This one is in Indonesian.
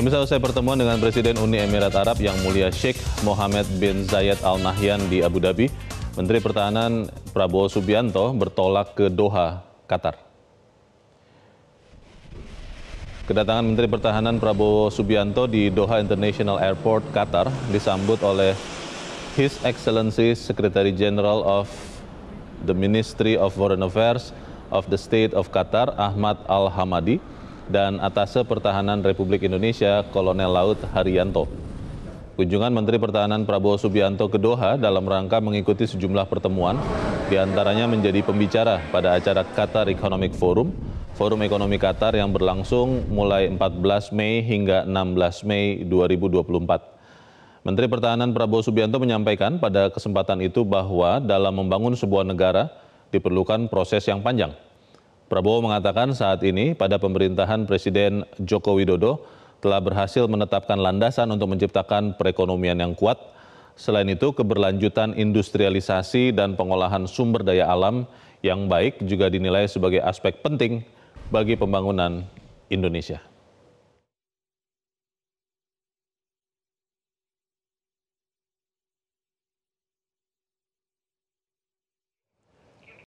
Pemirsa usai pertemuan dengan Presiden Uni Emirat Arab yang mulia Sheikh Mohammed bin Zayed Al Nahyan di Abu Dhabi, Menteri Pertahanan Prabowo Subianto bertolak ke Doha, Qatar. Kedatangan Menteri Pertahanan Prabowo Subianto di Doha International Airport, Qatar disambut oleh His Excellency Secretary General of the Ministry of Foreign Affairs of the State of Qatar, Ahmad Al-Hamadi, dan Atase Pertahanan Republik Indonesia Kolonel Laut Haryanto. Kunjungan Menteri Pertahanan Prabowo Subianto ke Doha dalam rangka mengikuti sejumlah pertemuan, diantaranya menjadi pembicara pada acara Qatar Economic Forum, Forum Ekonomi Qatar yang berlangsung mulai 14 Mei hingga 16 Mei 2024. Menteri Pertahanan Prabowo Subianto menyampaikan pada kesempatan itu bahwa dalam membangun sebuah negara diperlukan proses yang panjang Prabowo mengatakan saat ini pada pemerintahan Presiden Joko Widodo telah berhasil menetapkan landasan untuk menciptakan perekonomian yang kuat. Selain itu, keberlanjutan industrialisasi dan pengolahan sumber daya alam yang baik juga dinilai sebagai aspek penting bagi pembangunan Indonesia.